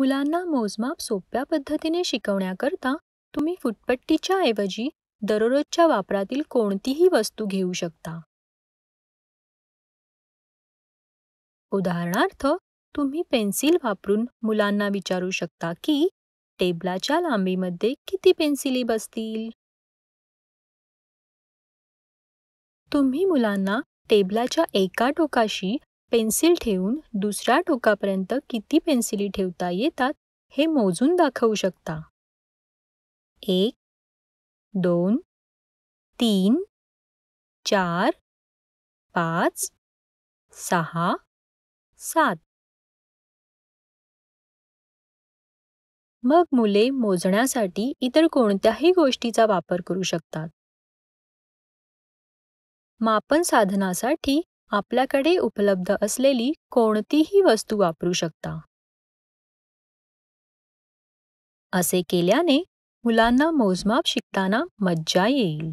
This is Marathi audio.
मुलांना मोजमाप सोप्या पद्धतीने शिकवण्याकरता तुम्ही फुटपट्टीच्या ऐवजी दररोजच्या वापरातील कोणतीही वस्तू घेऊ शकता उदाहरणार्थ तुम्ही पेन्सिल वापरून मुलांना विचारू शकता की टेबलाच्या लांबीमध्ये किती पेन्सिली बसतील तुम्ही मुलांना टेबलाच्या एका टोकाशी पेन्सिल ठेवून दुसऱ्या टोकापर्यंत किती पेन्सिली ठेवता येतात हे मोजून दाखवू शकता एक दोन तीन चार पाच सहा सात मग मुले मोजण्यासाठी इतर कोणत्याही गोष्टीचा वापर करू शकतात मापन साधनासाठी आपल्याकडे उपलब्ध असलेली कोणतीही वस्तू वापरू शकता असे केल्याने मुलांना मोजमाप शिकताना मज्जा येईल